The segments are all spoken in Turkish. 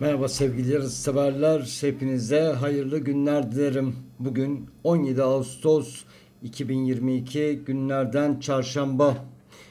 Merhaba sevgili severler. Hepinize hayırlı günler dilerim. Bugün 17 Ağustos 2022 günlerden çarşamba.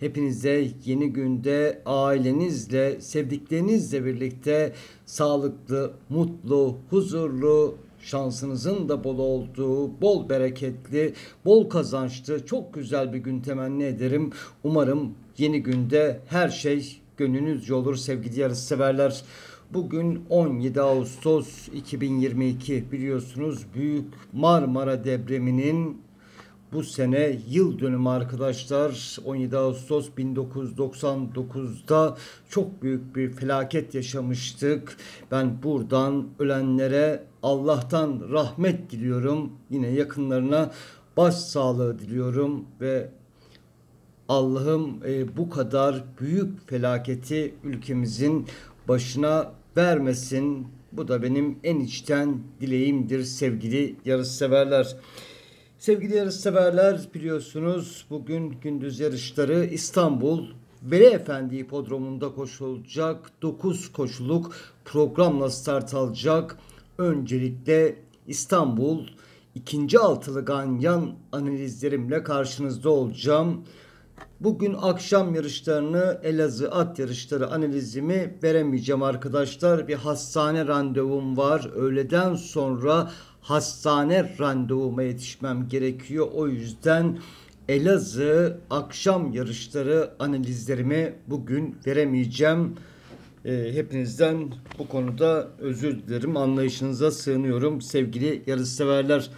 Hepinize yeni günde ailenizle, sevdiklerinizle birlikte sağlıklı, mutlu, huzurlu, şansınızın da bol olduğu, bol bereketli, bol kazançlı, çok güzel bir gün temenni ederim. Umarım yeni günde her şey gönlünüzce olur sevgili yarışseverler. severler. Bugün 17 Ağustos 2022 biliyorsunuz Büyük Marmara depreminin bu sene yıl dönümü arkadaşlar 17 Ağustos 1999'da çok büyük bir felaket yaşamıştık. Ben buradan ölenlere Allah'tan rahmet diliyorum. Yine yakınlarına baş sağlığı diliyorum ve Allah'ım e, bu kadar büyük felaketi ülkemizin başına vermesin. Bu da benim en içten dileğimdir sevgili yarışseverler. Sevgili yarışseverler biliyorsunuz bugün gündüz yarışları İstanbul Veli Efendi Hipodromu'nda koşulacak 9 koşuluk programla start alacak. Öncelikle İstanbul ikinci altılı ganyan analizlerimle karşınızda olacağım. Bugün akşam yarışlarını Elazığ at yarışları analizimi veremeyeceğim arkadaşlar. Bir hastane randevum var. Öğleden sonra hastane randevuma yetişmem gerekiyor. O yüzden Elazığ akşam yarışları analizlerimi bugün veremeyeceğim. Ee, hepinizden bu konuda özür dilerim. Anlayışınıza sığınıyorum sevgili yarışseverler. severler.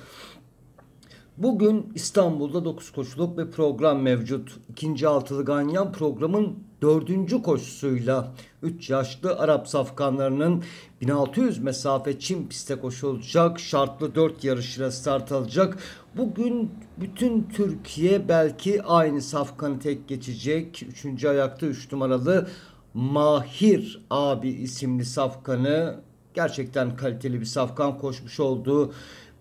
Bugün İstanbul'da 9 koşuluk bir program mevcut. İkinci altılı ganyan programın dördüncü koşusuyla 3 yaşlı Arap safkanlarının 1600 mesafe Çin piste koşulacak. Şartlı 4 yarışıyla start alacak. Bugün bütün Türkiye belki aynı safkanı tek geçecek. Üçüncü ayakta 3 numaralı Mahir abi isimli safkanı gerçekten kaliteli bir safkan koşmuş olduğu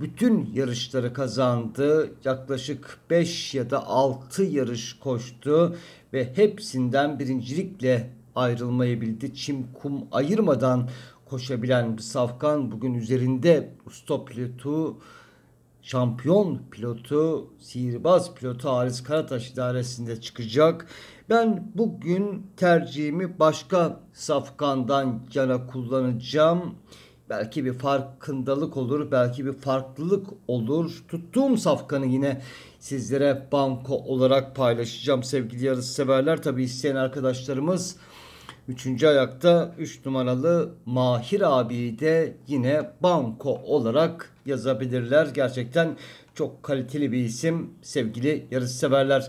bütün yarışları kazandı. Yaklaşık 5 ya da 6 yarış koştu ve hepsinden birincilikle ayrılmayı bildi. Çim kum ayırmadan koşabilen bir safkan bugün üzerinde usta pilotu şampiyon pilotu, sihirbaz pilotu Halis Karataş idaresinde çıkacak. Ben bugün tercihimi başka safkandan yana kullanacağım. Belki bir farkındalık olur, belki bir farklılık olur. Tuttuğum safkanı yine sizlere banko olarak paylaşacağım sevgili yarısı severler. Tabi isteyen arkadaşlarımız Üçüncü ayakta 3 üç numaralı Mahir abiyi de yine banko olarak yazabilirler. Gerçekten çok kaliteli bir isim sevgili severler.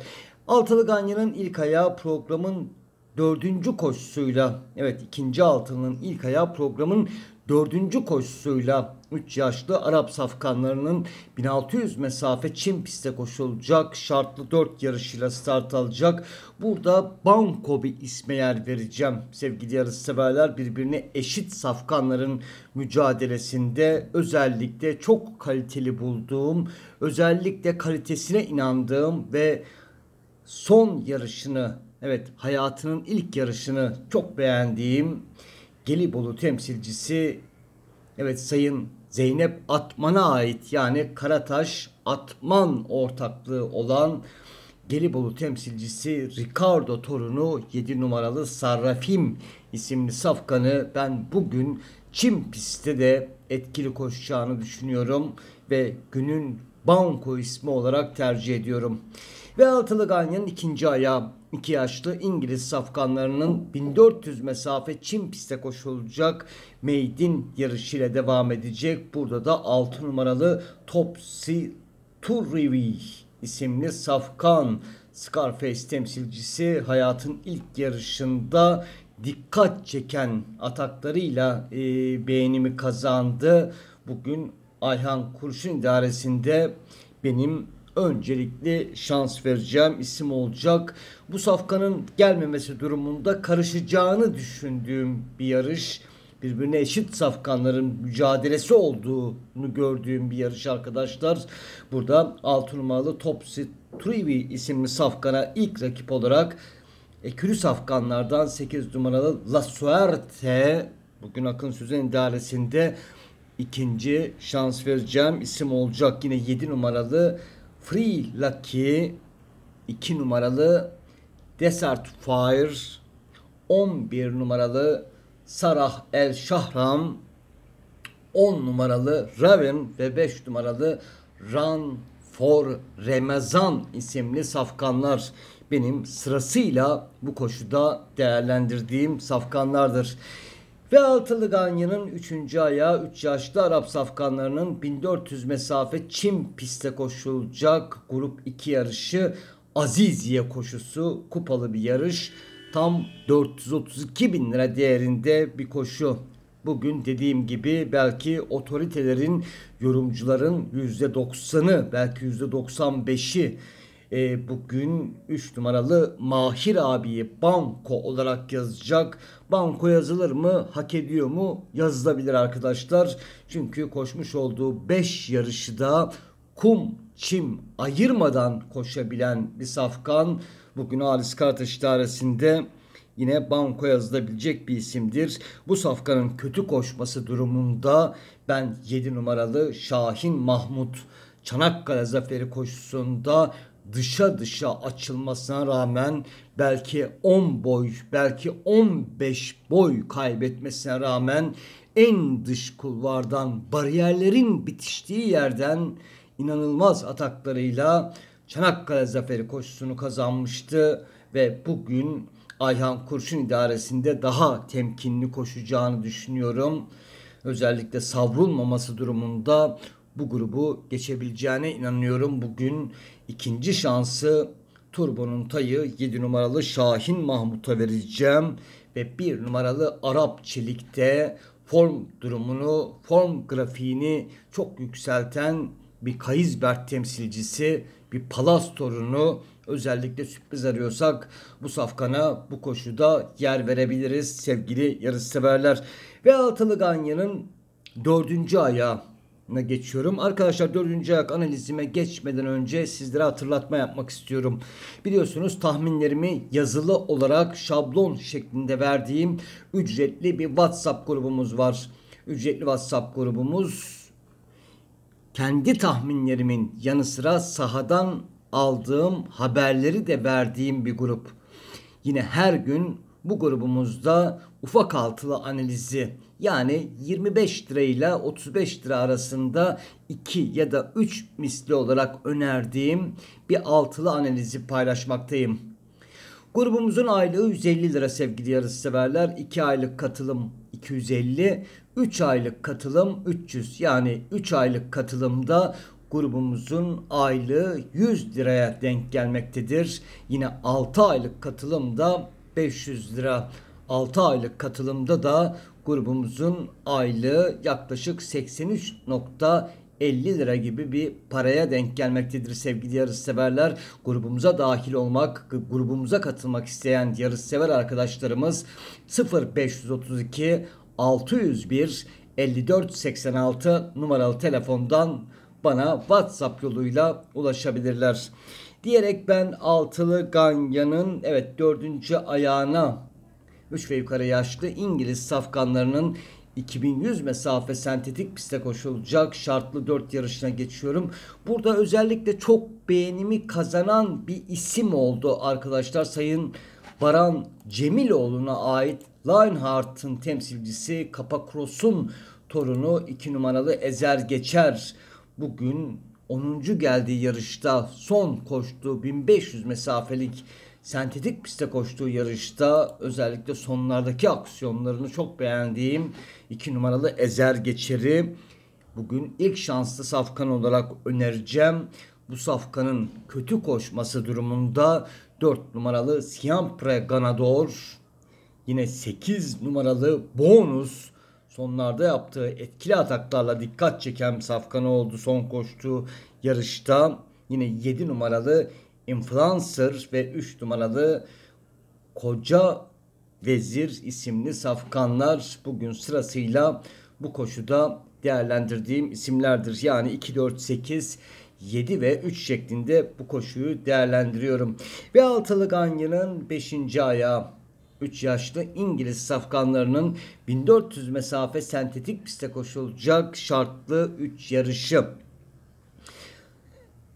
Altılı Ganya'nın ilk ayağı programın dördüncü koşusuyla evet ikinci altının ilk ayağı programın dördüncü koşusuyla 3 yaşlı Arap safkanlarının 1600 mesafe Çin piste koşulacak. Şartlı 4 yarışıyla start alacak. Burada Banko bir isme yer vereceğim. Sevgili yarışseverler birbirine eşit safkanların mücadelesinde özellikle çok kaliteli bulduğum, özellikle kalitesine inandığım ve son yarışını Evet hayatının ilk yarışını çok beğendiğim Gelibolu temsilcisi evet Sayın Zeynep Atman'a ait yani Karataş Atman ortaklığı olan Gelibolu temsilcisi Ricardo torunu 7 numaralı Sarrafim isimli safkanı ben bugün Çim pistte de etkili koşacağını düşünüyorum ve günün Banko ismi olarak tercih ediyorum. Ve Altılı Ganyan'ın ikinci ayağı İki yaşlı İngiliz safkanlarının 1400 mesafe Çin piste koşulacak meydin ile devam edecek. Burada da 6 numaralı Topsy Turrivi isimli safkan Scarface temsilcisi hayatın ilk yarışında dikkat çeken ataklarıyla e, beğenimi kazandı. Bugün Ayhan Kurşun idaresinde benim öncelikli şans vereceğim isim olacak. Bu safkanın gelmemesi durumunda karışacağını düşündüğüm bir yarış birbirine eşit safkanların mücadelesi olduğunu gördüğüm bir yarış arkadaşlar. Burada 6 numaralı Topsy Trivi isimli safkana ilk rakip olarak ekürü safkanlardan 8 numaralı La Suerte bugün Akın Süzen idaresinde ikinci şans vereceğim isim olacak yine 7 numaralı Free Lucky 2 numaralı Desert Fire 11 numaralı Sarah El Şahram 10 numaralı Raven ve 5 numaralı Run for Remazan isimli safkanlar benim sırasıyla bu koşuda değerlendirdiğim safkanlardır. Ve altılı Ganya'nın 3. ayağı 3 yaşlı Arap safkanlarının 1400 mesafe çim piste koşulacak grup 2 yarışı Aziziye koşusu kupalı bir yarış. Tam 432 bin lira değerinde bir koşu. Bugün dediğim gibi belki otoritelerin, yorumcuların %90'ı, belki %95'i e, bugün 3 numaralı Mahir abiyi Banko olarak yazacak. Banko yazılır mı? Hak ediyor mu? Yazılabilir arkadaşlar. Çünkü koşmuş olduğu 5 yarışı da kum, çim ayırmadan koşabilen bir safkan. Bugün Halis Kartaş idaresinde yine banko yazılabilecek bir isimdir. Bu safkanın kötü koşması durumunda ben 7 numaralı Şahin Mahmut Çanakkale Zaferi koşusunda dışa dışa açılmasına rağmen belki 10 boy belki 15 boy kaybetmesine rağmen en dış kulvardan bariyerlerin bitiştiği yerden inanılmaz ataklarıyla Çanakkale Zaferi koşusunu kazanmıştı ve bugün Ayhan Kurşun idaresinde daha temkinli koşacağını düşünüyorum. Özellikle savrulmaması durumunda bu grubu geçebileceğine inanıyorum. Bugün ikinci şansı Turbo'nun tayı 7 numaralı Şahin Mahmut'a vereceğim. Ve 1 numaralı Arap Çelik'te form durumunu, form grafiğini çok yükselten bir Kayızberk temsilcisi, bir Palas torunu özellikle sürpriz arıyorsak bu safkana bu koşuda yer verebiliriz sevgili yarışseverler. Ve Altılı Ganya'nın dördüncü ayağı ne geçiyorum. Arkadaşlar dördüncü ayak analizime geçmeden önce sizlere hatırlatma yapmak istiyorum. Biliyorsunuz tahminlerimi yazılı olarak şablon şeklinde verdiğim ücretli bir WhatsApp grubumuz var. Ücretli WhatsApp grubumuz kendi tahminlerimin yanı sıra sahadan aldığım haberleri de verdiğim bir grup. Yine her gün bu grubumuzda ufak altılı analizi yani 25 lira ile 35 lira arasında 2 ya da 3 misli olarak önerdiğim bir altılı analizi paylaşmaktayım. Grubumuzun aylığı 150 lira sevgili severler 2 aylık katılım 250, 3 aylık katılım 300. Yani 3 aylık katılımda grubumuzun aylığı 100 liraya denk gelmektedir. Yine 6 aylık katılımda 500 lira. 6 aylık katılımda da grubumuzun aylığı yaklaşık 83.50 lira gibi bir paraya denk gelmektedir sevgili yarışseverler. Grubumuza dahil olmak, grubumuza katılmak isteyen yarışsever arkadaşlarımız 0532 601 5486 numaralı telefondan bana WhatsApp yoluyla ulaşabilirler. Diyerek ben altılı Ganya'nın evet dördüncü ayağına 3 ve yukarı yaşlı İngiliz safkanlarının 2100 mesafe sentetik piste koşulacak şartlı 4 yarışına geçiyorum. Burada özellikle çok beğenimi kazanan bir isim oldu arkadaşlar. Sayın Baran Cemiloğlu'na ait Lionheart'ın temsilcisi Kapakros'un torunu 2 numaralı Ezer Geçer. Bugün 10. geldiği yarışta son koştuğu 1500 mesafelik sentetik piste koştuğu yarışta özellikle sonlardaki aksiyonlarını çok beğendiğim 2 numaralı Ezer Geçeri bugün ilk şanslı safkan olarak önereceğim. Bu safkanın kötü koşması durumunda 4 numaralı Siampre Ganador yine 8 numaralı Bonus sonlarda yaptığı etkili ataklarla dikkat çeken Safkan'a oldu son koştuğu yarışta. Yine 7 numaralı Influencer ve 3 numaralı Koca Vezir isimli safkanlar bugün sırasıyla bu koşuda değerlendirdiğim isimlerdir. Yani 2, 4, 8, 7 ve 3 şeklinde bu koşuyu değerlendiriyorum. Ve altılı ganyanın 5. ayağı 3 yaşlı İngiliz safkanlarının 1400 mesafe sentetik piste koşulacak şartlı 3 yarışı.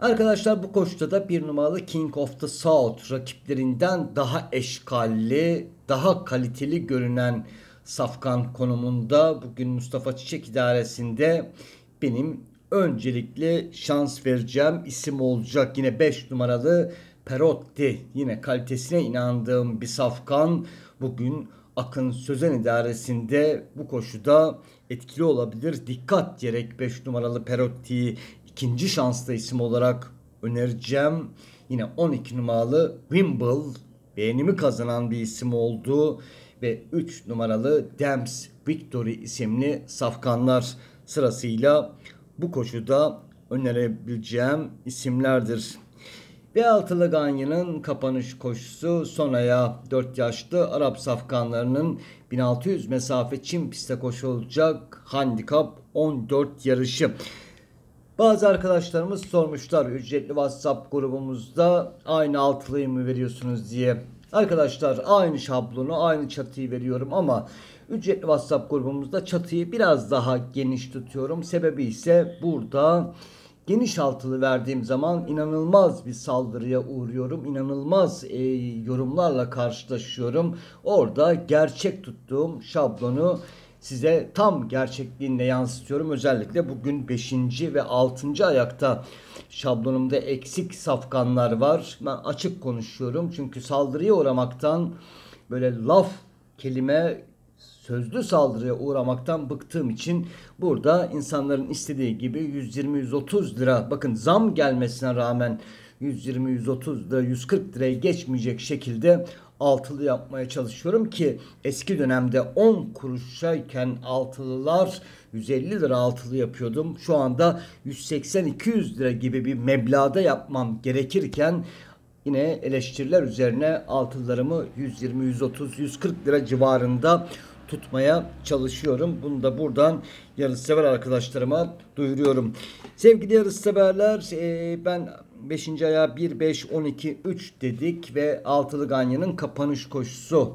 Arkadaşlar bu koşuda da bir numaralı King of the South rakiplerinden daha eşkalli, daha kaliteli görünen safkan konumunda bugün Mustafa Çiçek idaresinde benim öncelikle şans vereceğim isim olacak yine 5 numaralı Perotti yine kalitesine inandığım bir safkan bugün Akın Sözen idaresinde bu koşuda etkili olabilir. Dikkat gerek 5 numaralı Perotti'yi ikinci şanslı isim olarak önereceğim. Yine 12 numaralı Wimble beğenimi kazanan bir isim oldu ve 3 numaralı Dems Victory isimli safkanlar sırasıyla bu koşuda önerebileceğim isimlerdir. Ve altılı Ganyan'ın kapanış koşusu sonaya 4 yaşlı Arap safkanlarının 1600 mesafe Çin piste koşulacak handikap 14 yarışı. Bazı arkadaşlarımız sormuşlar ücretli WhatsApp grubumuzda aynı altılıyı mı veriyorsunuz diye. Arkadaşlar aynı şablonu aynı çatıyı veriyorum ama ücretli WhatsApp grubumuzda çatıyı biraz daha geniş tutuyorum. Sebebi ise burada geniş altılı verdiğim zaman inanılmaz bir saldırıya uğruyorum. İnanılmaz e, yorumlarla karşılaşıyorum. Orada gerçek tuttuğum şablonu size tam gerçekliğinde yansıtıyorum. Özellikle bugün 5. ve 6. ayakta şablonumda eksik safkanlar var. Ben açık konuşuyorum çünkü saldırıya uğramaktan böyle laf kelime sözlü saldırıya uğramaktan bıktığım için burada insanların istediği gibi 120-130 lira bakın zam gelmesine rağmen 120-130 lira 140 liraya geçmeyecek şekilde altılı yapmaya çalışıyorum ki eski dönemde 10 kuruşayken altılılar 150 lira altılı yapıyordum. Şu anda 180-200 lira gibi bir meblağda yapmam gerekirken yine eleştiriler üzerine altılarımı 120, 130, 140 lira civarında tutmaya çalışıyorum. Bunu da buradan yarışsever arkadaşlarıma duyuruyorum. Sevgili yarışseverler e, ben 5. aya 1 5 12 3 dedik ve altılı ganyanın kapanış koşusu.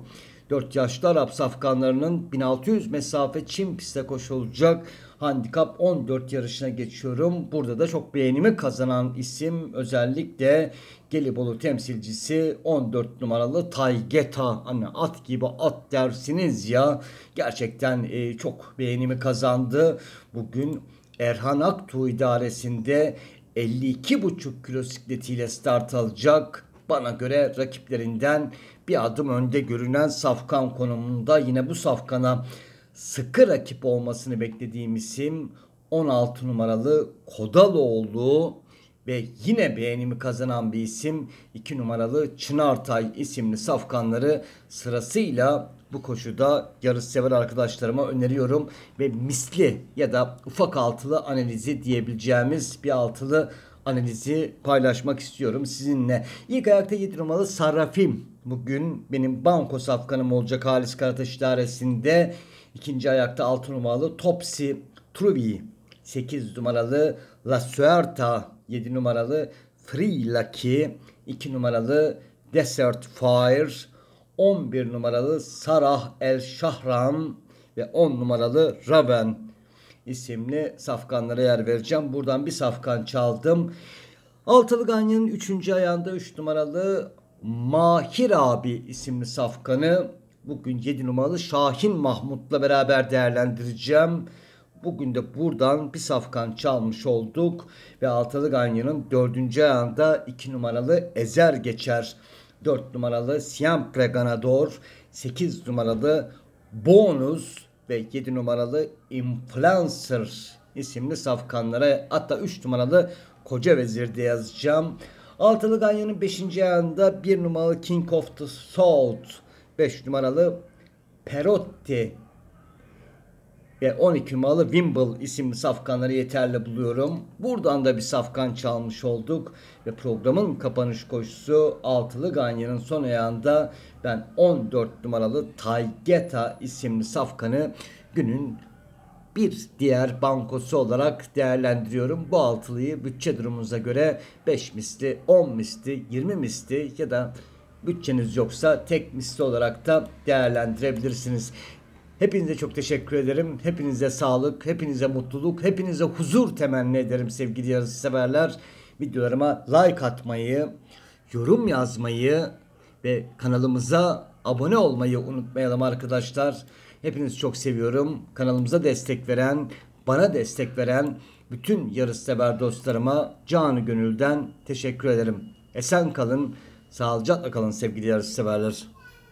4 yaşlı Arap safkanlarının 1600 mesafe çim piste koşulacak Handikap 14 yarışına geçiyorum. Burada da çok beğenimi kazanan isim özellikle Gelibolu temsilcisi 14 numaralı Taygeta. Hani at gibi at dersiniz ya. Gerçekten e, çok beğenimi kazandı. Bugün Erhan Aktu idaresinde 52,5 kilo sikletiyle start alacak. Bana göre rakiplerinden bir adım önde görünen Safkan konumunda yine bu Safkan'a sıkı rakip olmasını beklediğim isim 16 numaralı Kodaloğlu ve yine beğenimi kazanan bir isim 2 numaralı Çınartay isimli safkanları sırasıyla bu koşuda yarışsever arkadaşlarıma öneriyorum ve misli ya da ufak altılı analizi diyebileceğimiz bir altılı analizi paylaşmak istiyorum sizinle. İlk ayakta 7 numaralı Sarrafim bugün benim banko safkanım olacak Halis Karataş idaresinde İkinci ayakta 6 numaralı Topsi Trubi. 8 numaralı La Suerta. 7 numaralı Free Lucky. 2 numaralı Desert Fire. 11 numaralı Sarah El Şahram ve 10 numaralı Raven isimli safkanlara yer vereceğim. Buradan bir safkan çaldım. Altılı Ganyan'ın 3. ayağında 3 numaralı Mahir abi isimli safkanı Bugün 7 numaralı Şahin Mahmut'la beraber değerlendireceğim. Bugün de buradan bir safkan çalmış olduk. Ve Altalı Ganya'nın 4. ayağında 2 numaralı Ezer geçer. 4 numaralı Siempre Ganador. 8 numaralı Bonus ve 7 numaralı Influencer isimli safkanlara hatta 3 numaralı Koca Vezir diye yazacağım. Altılı Ganya'nın 5. ayağında 1 numaralı King of the South 5 numaralı Perotti ve 12 numaralı Wimble isimli safkanları yeterli buluyorum. Buradan da bir safkan çalmış olduk ve programın kapanış koşusu altılı Ganya'nın son ayağında ben 14 numaralı Taygeta isimli safkanı günün bir diğer bankosu olarak değerlendiriyorum. Bu altılıyı bütçe durumunuza göre 5 misli, 10 misli, 20 misli ya da bütçeniz yoksa tek misli olarak da değerlendirebilirsiniz. Hepinize çok teşekkür ederim. Hepinize sağlık, hepinize mutluluk, hepinize huzur temenni ederim sevgili yazı severler. Videolarıma like atmayı, yorum yazmayı ve kanalımıza abone olmayı unutmayalım arkadaşlar. Hepinizi çok seviyorum. Kanalımıza destek veren, bana destek veren bütün yarışsever dostlarıma canı gönülden teşekkür ederim. Esen kalın. Sağlıcakla kalın sevgili yarış severler.